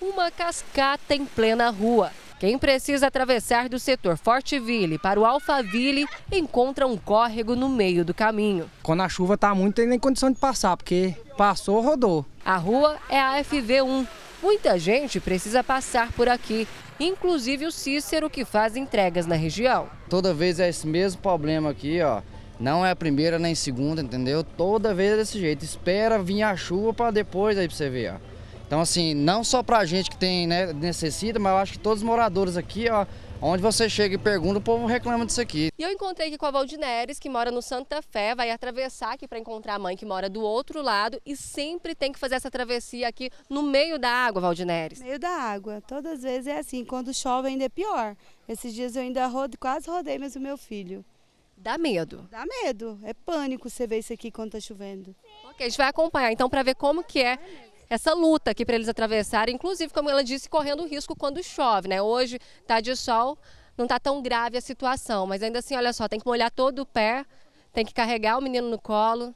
uma cascata em plena rua. Quem precisa atravessar do setor Fortville para o Alphaville encontra um córrego no meio do caminho. Quando a chuva está muito, tem nem condição de passar, porque passou, rodou. A rua é a FV1. Muita gente precisa passar por aqui, inclusive o Cícero, que faz entregas na região. Toda vez é esse mesmo problema aqui, ó. Não é a primeira nem segunda, entendeu? Toda vez é desse jeito. Espera vir a chuva para depois aí para você ver, ó. Então, assim, não só para a gente que tem, né, necessita, mas eu acho que todos os moradores aqui, ó, Onde você chega e pergunta, o povo reclama disso aqui. E eu encontrei aqui com a Valdineres, que mora no Santa Fé, vai atravessar aqui para encontrar a mãe que mora do outro lado e sempre tem que fazer essa travessia aqui no meio da água, Valdineres. No meio da água, todas as vezes é assim, quando chove ainda é pior. Esses dias eu ainda quase rodei mesmo o meu filho. Dá medo? Dá medo, é pânico você ver isso aqui quando está chovendo. Ok, a gente vai acompanhar então para ver como que é essa luta aqui para eles atravessarem, inclusive, como ela disse, correndo risco quando chove, né? Hoje está de sol, não está tão grave a situação, mas ainda assim, olha só, tem que molhar todo o pé, tem que carregar o menino no colo.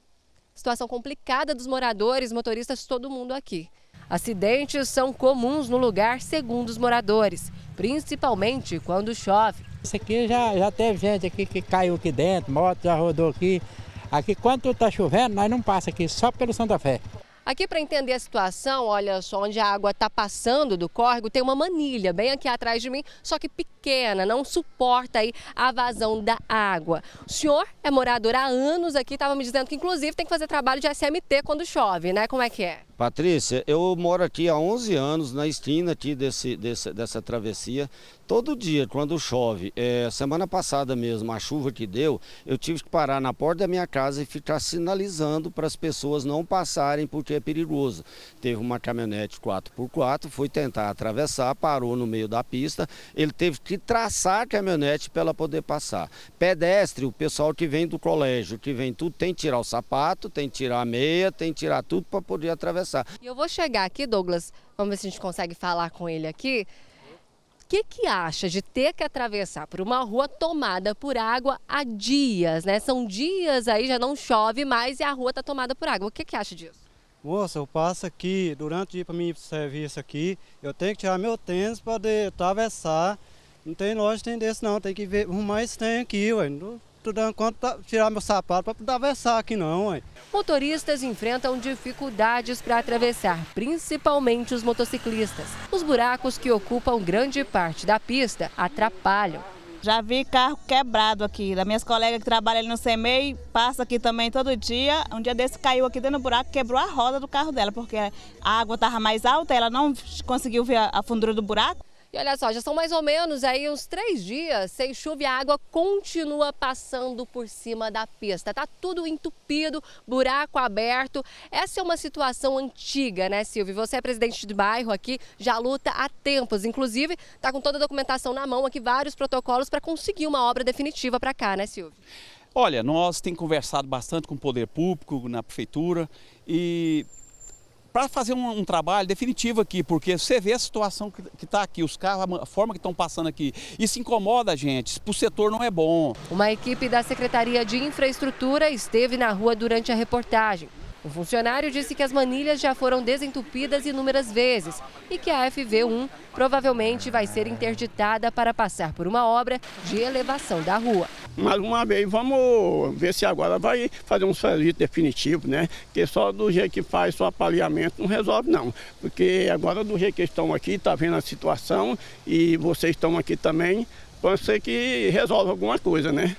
Situação complicada dos moradores, motoristas, todo mundo aqui. Acidentes são comuns no lugar, segundo os moradores, principalmente quando chove. Isso aqui já, já teve gente aqui que caiu aqui dentro, moto já rodou aqui. Aqui, quando está chovendo, nós não passa aqui, só pelo Santa Fé. Aqui para entender a situação, olha só, onde a água está passando do córrego, tem uma manilha bem aqui atrás de mim, só que pequena, não suporta aí a vazão da água. O senhor é morador há anos aqui, estava me dizendo que inclusive tem que fazer trabalho de SMT quando chove, né? Como é que é? Patrícia, eu moro aqui há 11 anos, na esquina aqui desse, desse dessa travessia. Todo dia, quando chove, é, semana passada mesmo, a chuva que deu, eu tive que parar na porta da minha casa e ficar sinalizando para as pessoas não passarem, porque é perigoso. Teve uma caminhonete 4x4, foi tentar atravessar, parou no meio da pista, ele teve que traçar a caminhonete para ela poder passar. Pedestre, o pessoal que vem do colégio, que vem tudo, tem que tirar o sapato, tem que tirar a meia, tem que tirar tudo para poder atravessar. E eu vou chegar aqui, Douglas, vamos ver se a gente consegue falar com ele aqui. O que, que acha de ter que atravessar por uma rua tomada por água há dias, né? São dias aí, já não chove mais e a rua está tomada por água. O que, que acha disso? Moça, eu passo aqui, durante o dia para mim serviço aqui, eu tenho que tirar meu tênis para atravessar. Não tem loja, tem desse não, tem que ver, o mais tem aqui, ué tô dando conta de tá, tirar meu sapato para atravessar aqui não. Ué. Motoristas enfrentam dificuldades para atravessar, principalmente os motociclistas. Os buracos que ocupam grande parte da pista atrapalham. Já vi carro quebrado aqui. Da minhas colegas que trabalham ali no CMEI, passa aqui também todo dia. Um dia desse caiu aqui dentro do buraco, quebrou a roda do carro dela, porque a água estava mais alta, ela não conseguiu ver a fundura do buraco. E olha só, já são mais ou menos aí uns três dias sem chuva e a água continua passando por cima da pista. Tá tudo entupido, buraco aberto. Essa é uma situação antiga, né, Silvio? Você é presidente de bairro aqui, já luta há tempos. Inclusive, tá com toda a documentação na mão aqui, vários protocolos para conseguir uma obra definitiva para cá, né, Silvio? Olha, nós temos conversado bastante com o poder público, na prefeitura e para fazer um, um, trabalho definitivo aqui, porque você vê a situação que está aqui, os carros, a forma que estão passando aqui, isso incomoda a gente, para o setor não é bom. Uma equipe da Secretaria de Infraestrutura esteve na rua durante a reportagem. O funcionário disse que as manilhas já foram desentupidas inúmeras vezes e que a FV1 provavelmente vai ser interditada para passar por uma obra de elevação da rua. Mais uma vez, vamos ver se agora vai fazer um serviço definitivo, né? Porque só do jeito que faz, só apalhamento não resolve não. Porque agora do jeito que estão aqui, está vendo a situação e vocês estão aqui também, pode ser que resolva alguma coisa, né?